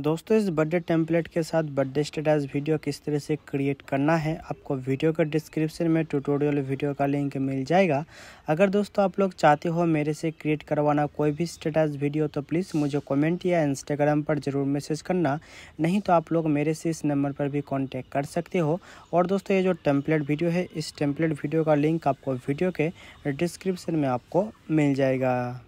दोस्तों इस birthday template के साथ बर्थडे स्टेटस वीडियो किस तरह से क्रिएट करना है आपको वीडियो के डिस्क्रिप्शन में ट्यूटोरियल वीडियो का लिंक मिल जाएगा अगर दोस्तों आप लोग चाहते हो मेरे से क्रिएट करवाना कोई भी स्टेटस वीडियो तो प्लीज़ मुझे कमेंट या इंस्टाग्राम पर ज़रूर मैसेज करना नहीं तो आप लोग मेरे से इस नंबर पर भी कॉन्टैक्ट कर सकते हो और दोस्तों ये जो टेम्पलेट वीडियो है इस टेम्पलेट वीडियो का लिंक आपको वीडियो के डिस्क्रिप्शन में आपको मिल जाएगा